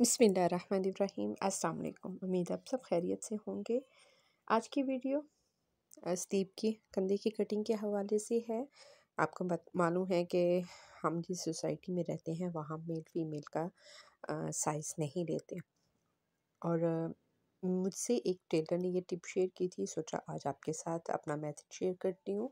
बसमीम अल्लाम उम्मीद आप सब खैरियत से होंगे आज की वीडियो स्तीप की कंधे की कटिंग के हवाले से है आपको मालूम है कि हम जिस सोसाइटी में रहते हैं वहाँ मेल फीमेल का साइज़ नहीं लेते और मुझसे एक टेलर ने ये टिप शेयर की थी सोचा आज आपके साथ अपना मेथड शेयर करती हूँ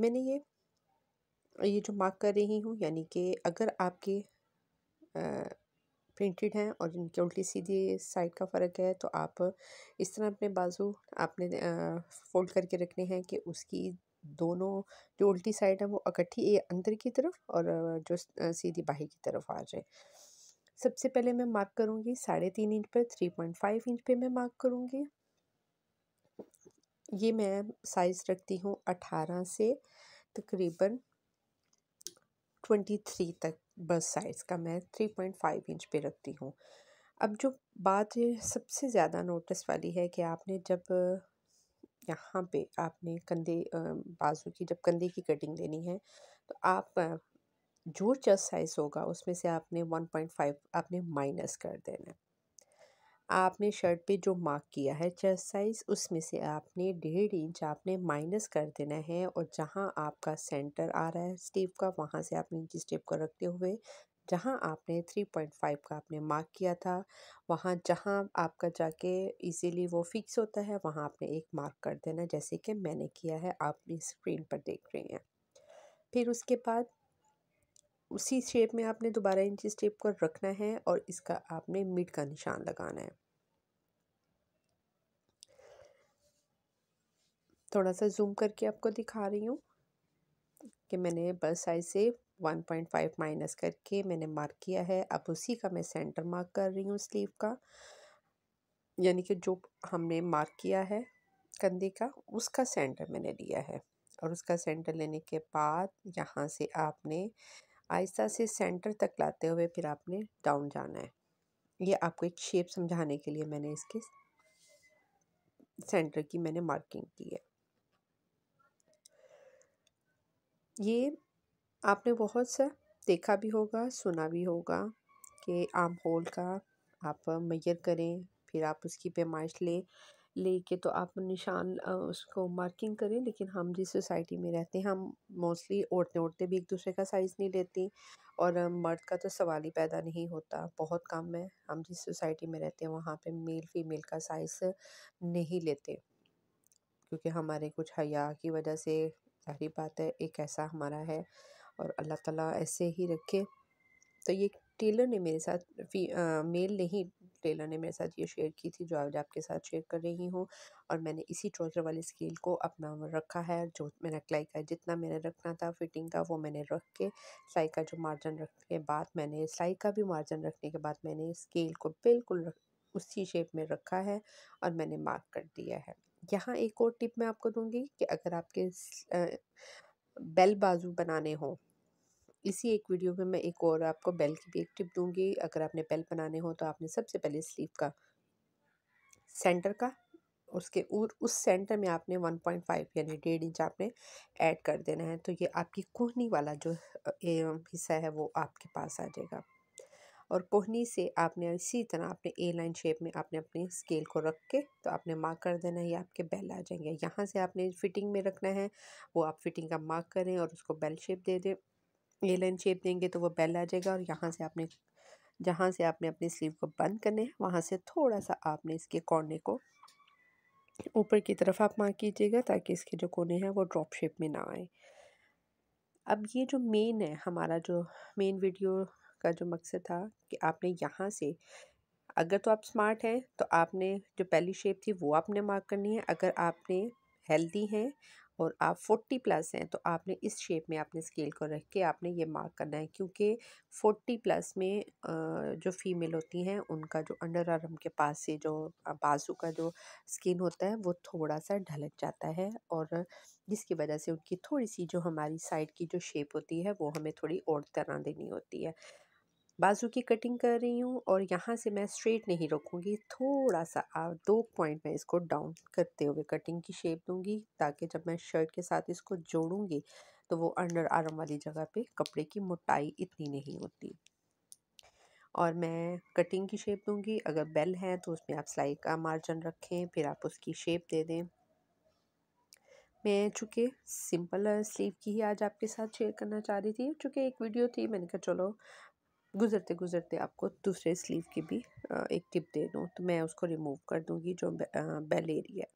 मैंने ये ये जो मार्क कर रही हूँ यानी कि अगर आपके प्रिंटेड हैं और इनके उल्टी सीधी साइड का फ़र्क है तो आप इस तरह अपने बाजू आपने फोल्ड करके रखने हैं कि उसकी दोनों जो उल्टी साइड है वो इकट्ठी अंदर की तरफ और जो सीधी बाहर की तरफ आ जाए सबसे पहले मैं मार्क करूँगी साढ़े तीन इंच पर थ्री पॉइंट फाइव इंच पे मैं मार्क करूँगी ये मैं साइज़ रखती हूँ अठारह से तकरीबन ट्वेंटी थ्री तक बस साइज़ का मैं थ्री पॉइंट फाइव इंच पे रखती हूँ अब जो बात सबसे ज़्यादा नोटिस वाली है कि आपने जब यहाँ पे आपने कंधे बाजू की जब कंधे की कटिंग लेनी है तो आप जो चेस्ट साइज़ होगा उसमें से आपने वन पॉइंट फाइव आपने माइनस कर देना है आपने शर्ट पे जो मार्क किया है चेस्ट साइज उसमें से आपने डेढ़ इंच आपने माइनस कर देना है और जहाँ आपका सेंटर आ रहा है स्टेप का वहाँ से आपने नीचे स्टेप को रखते हुए जहाँ आपने थ्री पॉइंट फाइव का आपने मार्क किया था वहाँ जहाँ आपका जाके इजीली वो फिक्स होता है वहाँ आपने एक मार्क कर देना जैसे कि मैंने किया है आप स्क्रीन पर देख रहे हैं फिर उसके बाद उसी शेप में आपने दोबारा इंची स्टेप को रखना है और इसका आपने मिड का निशान लगाना है थोड़ा सा जूम करके आपको दिखा रही हूँ कि मैंने बस साइज से 1.5 माइनस करके मैंने मार्क किया है अब उसी का मैं सेंटर मार्क कर रही हूँ स्लीव का यानी कि जो हमने मार्क किया है कंधे का उसका सेंटर मैंने लिया है और उसका सेंटर लेने के बाद यहाँ से आपने आहिस्ता से सेंटर तक लाते हुए फिर आपने डाउन जाना है ये आपको एक शेप समझाने के लिए मैंने इसके सेंटर की मैंने मार्किंग की है ये आपने बहुत सा देखा भी होगा सुना भी होगा कि आम होल का आप मैयर करें फिर आप उसकी पेमाइश लें लेके तो आप निशान उसको मार्किंग करें लेकिन हम जिस सोसाइटी में रहते हैं हम मोस्टली औरतें औरतें भी एक दूसरे का साइज़ नहीं लेती और मर्द का तो सवाल ही पैदा नहीं होता बहुत कम है हम जिस सोसाइटी में रहते हैं वहाँ पे मेल फीमेल का साइज़ नहीं लेते क्योंकि हमारे कुछ हया की वजह से सारी बात है एक ऐसा हमारा है और अल्लाह ताला ऐसे ही रखे तो ये टेलर ने मेरे साथ फी आ, मेल नहीं टेलर ने मेरे साथ ये शेयर की थी जो आज आपके साथ शेयर कर रही हूँ और मैंने इसी ट्रोजर वाले स्केल को अपना रखा है जो मैंने क्लाई का जितना मैंने रखना था फिटिंग का वो मैंने रख के सिलाई का जो मार्जिन रखने के बाद मैंने सिलाई का भी मार्जिन रखने के बाद मैंने स्केल को बिल्कुल उसी शेप में रखा है और मैंने मार्क कर दिया है यहाँ एक और टिप मैं आपको दूंगी कि अगर आपके बेल बाजू बनाने हों इसी एक वीडियो में मैं एक और आपको बेल की भी एक टिप दूंगी अगर आपने बेल बनाने हो तो आपने सबसे पहले स्लीव का सेंटर का उसके और उस सेंटर में आपने 1.5 यानी डेढ़ इंच आपने ऐड कर देना है तो ये आपकी कोहनी वाला जो हिस्सा है वो आपके पास आ जाएगा और कोहनी से आपने इसी तरह आपने ए लाइन शेप में आपने अपने स्केल को रख के तो आपने मार्क कर देना है ये आपके बेल आ जाएंगे यहाँ से आपने फिटिंग में रखना है वो आप फिटिंग का मार्क करें और उसको बेल शेप दे दें ये लाइन शेप देंगे तो वो बेल आ जाएगा और यहाँ से आपने जहाँ से आपने अपने स्लीव को बंद करने हैं वहाँ से थोड़ा सा आपने इसके कोने को ऊपर की तरफ आप मार्क कीजिएगा ताकि इसके जो कोने हैं वो ड्रॉप शेप में ना आए अब ये जो मेन है हमारा जो मेन वीडियो का जो मकसद था कि आपने यहाँ से अगर तो आप स्मार्ट हैं तो आपने जो पहली शेप थी वो आपने मार्क करनी है अगर आपने हेल्दी हैं और आप 40 प्लस हैं तो आपने इस शेप में अपने स्केल को रख के आपने ये मार्क करना है क्योंकि 40 प्लस में जो फीमेल होती हैं उनका जो अंडर आर्म के पास से जो बाजू का जो स्किन होता है वो थोड़ा सा ढलक जाता है और जिसकी वजह से उनकी थोड़ी सी जो हमारी साइड की जो शेप होती है वो हमें थोड़ी और तरह देनी होती है बाजू की कटिंग कर रही हूँ और यहाँ से मैं स्ट्रेट नहीं रखूँगी थोड़ा सा आप दो पॉइंट में इसको डाउन करते हुए कटिंग की शेप दूँगी ताकि जब मैं शर्ट के साथ इसको जोड़ूँगी तो वो अंडर आर्म वाली जगह पे कपड़े की मोटाई इतनी नहीं होती और मैं कटिंग की शेप दूँगी अगर बेल है तो उसमें आप सिलाई का मार्जिन रखें फिर आप उसकी शेप दे दें मैं चूँकि सिंपल स्लीव की ही आज आपके साथ शेयर करना चाह रही थी चूँकि एक वीडियो थी मैंने कहा चलो गुज़रते गुज़रते आपको दूसरे स्लीव की भी एक टिप दे दूँ तो मैं उसको रिमूव कर दूँगी जो बेल एरिया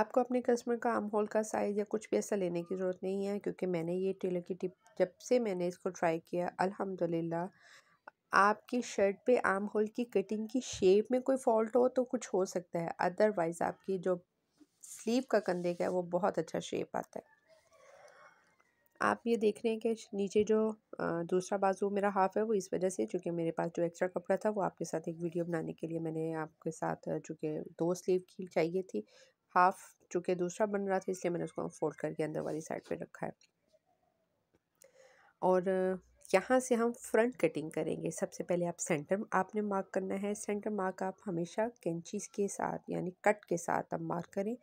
आपको अपने कस्टमर का आम होल का साइज़ या कुछ भी ऐसा लेने की ज़रूरत नहीं है क्योंकि मैंने ये टेलर की टिप जब से मैंने इसको ट्राई किया अल्हम्दुलिल्लाह आपकी शर्ट पे आम होल की कटिंग की शेप में कोई फॉल्ट हो तो कुछ हो सकता है अदरवाइज़ आपकी जो स्लीव का कंधे का है वो बहुत अच्छा शेप आता है आप ये देख रहे हैं कि नीचे जो दूसरा बाजू मेरा हाफ़ है वो इस वजह से चूँकि मेरे पास जो एक्स्ट्रा कपड़ा था वो आपके साथ एक वीडियो बनाने के लिए मैंने आपके साथ चूँकि दो स्लीव की चाहिए थी हाफ़ चूँकि दूसरा बन रहा था इसलिए मैंने उसको फोल्ड करके अंदर वाली साइड पर रखा है और यहाँ से हम फ्रंट कटिंग करेंगे सबसे पहले आप सेंटर आपने मार्क करना है सेंटर मार्क आप हमेशा कैंचीज़ के साथ यानी कट के साथ आप मार्क करें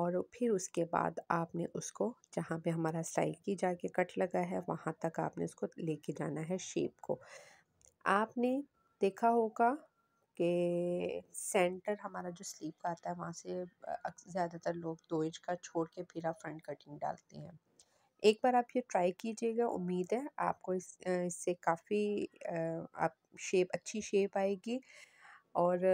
और फिर उसके बाद आपने उसको जहाँ पे हमारा साइड की जाके कट लगा है वहाँ तक आपने उसको लेके जाना है शेप को आपने देखा होगा कि सेंटर हमारा जो स्लीप का आता है वहाँ से ज़्यादातर लोग दो इंच का छोड़ के फिर आप फ्रंट कटिंग डालते हैं एक बार आप ये ट्राई कीजिएगा उम्मीद है आपको इस इससे काफ़ी आप शेप अच्छी शेप आएगी और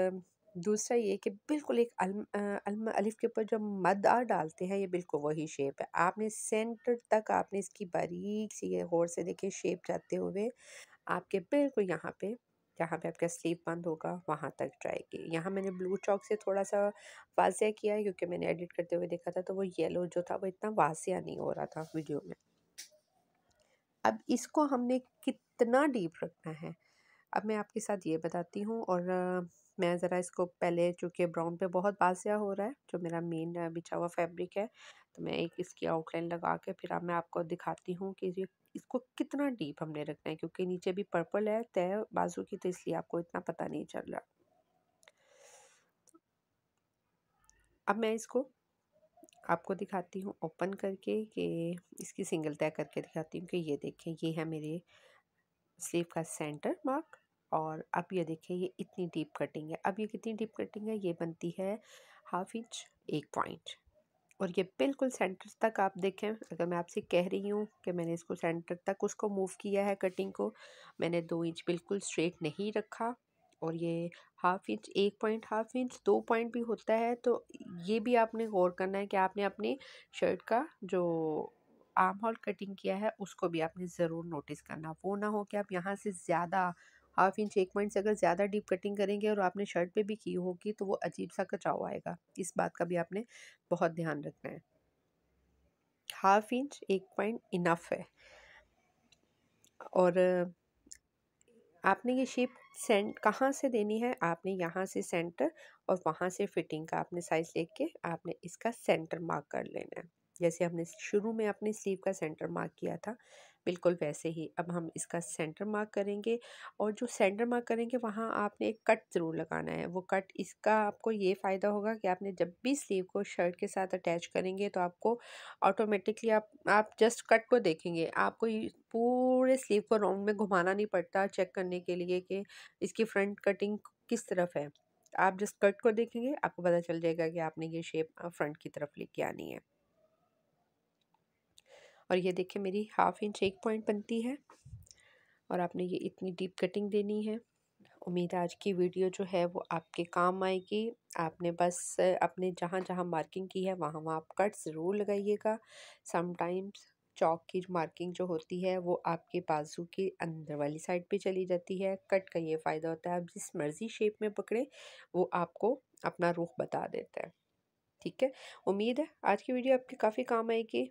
दूसरा ये कि बिल्कुल एक अलम अलिफ के ऊपर जो मद आ डालते हैं ये बिल्कुल वही शेप है आपने सेंटर तक आपने इसकी बारीक सी ये गौर से देखिए शेप जाते हुए आपके बिल्कुल यहाँ पे जहाँ पे आपका स्लीव बंद होगा वहाँ तक जाएगी यहाँ मैंने ब्लू चौक से थोड़ा सा वाजिया किया है क्योंकि मैंने एडिट करते हुए देखा था तो वो येलो जो था वो इतना वाजिया नहीं हो रहा था वीडियो में अब इसको हमने कितना डीप रखना है अब मैं आपके साथ ये बताती हूँ और मैं ज़रा इसको पहले चूँकि ब्राउन पे बहुत बासिया हो रहा है जो मेरा मेन बिछा हुआ फैब्रिक है तो मैं एक इसकी आउटलाइन लगा के फिर अब मैं आपको दिखाती हूँ कि ये इसको कितना डीप हमने रखना है क्योंकि नीचे भी पर्पल है तय बाजू की तो इसलिए आपको इतना पता नहीं चल रहा अब मैं इसको आपको दिखाती हूँ ओपन करके कि इसकी सिंगल तय करके दिखाती हूँ कि ये देखें ये है मेरे स्लीव का सेंटर मार्क और अब ये देखें ये इतनी डीप कटिंग है अब ये कितनी डीप कटिंग है ये बनती है हाफ इंच एक पॉइंट और ये बिल्कुल सेंटर तक आप देखें अगर मैं आपसे कह रही हूँ कि मैंने इसको सेंटर तक उसको मूव किया है कटिंग को मैंने दो इंच बिल्कुल स्ट्रेट नहीं रखा और ये हाफ इंच एक पॉइंट हाफ इंच दो पॉइंट भी होता है तो ये भी आपने गौर करना है कि आपने अपनी शर्ट का जो आर्म हॉल कटिंग किया है उसको भी आपने ज़रूर नोटिस करना वो ना हो कि आप यहाँ से ज़्यादा हाफ इंच एक पॉइंट से अगर ज़्यादा डीप कटिंग करेंगे और आपने शर्ट पे भी की होगी तो वो अजीब सा कचाव आएगा इस बात का भी आपने बहुत ध्यान रखना है हाफ इंच एक पॉइंट इनफ है और आपने ये शेप सेंट कहाँ से देनी है आपने यहाँ से सेंटर और वहाँ से फिटिंग का आपने साइज़ लेके आपने इसका सेंटर मार्क कर लेना है जैसे हमने शुरू में अपने स्लीव का सेंटर मार्क किया था बिल्कुल वैसे ही अब हम इसका सेंटर मार्क करेंगे और जो सेंटर मार्क करेंगे वहाँ आपने एक कट ज़रूर लगाना है वो कट इसका आपको ये फ़ायदा होगा कि आपने जब भी स्लीव को शर्ट के साथ अटैच करेंगे तो आपको ऑटोमेटिकली आप आप जस्ट कट को देखेंगे आपको पूरे स्लीव को राउंड में घुमाना नहीं पड़ता चेक करने के लिए कि इसकी फ्रंट कटिंग किस तरफ है आप जस्ट कट को देखेंगे आपको पता चल जाएगा कि आपने ये शेप फ्रंट की तरफ लेके आनी है और ये देखिए मेरी हाफ़ इंच एक पॉइंट बनती है और आपने ये इतनी डीप कटिंग देनी है उम्मीद आज की वीडियो जो है वो आपके काम आएगी आपने बस अपने जहाँ जहाँ मार्किंग की है वहाँ वहाँ आप कट ज़रूर लगाइएगा समटाइम्स चौक की मार्किंग जो होती है वो आपके बाजू के अंदर वाली साइड पे चली जाती है कट का ये फ़ायदा होता है आप जिस मर्ज़ी शेप में पकड़े वो आपको अपना रुख बता देता है ठीक है उम्मीद है आज की वीडियो आपके काफ़ी काम आएगी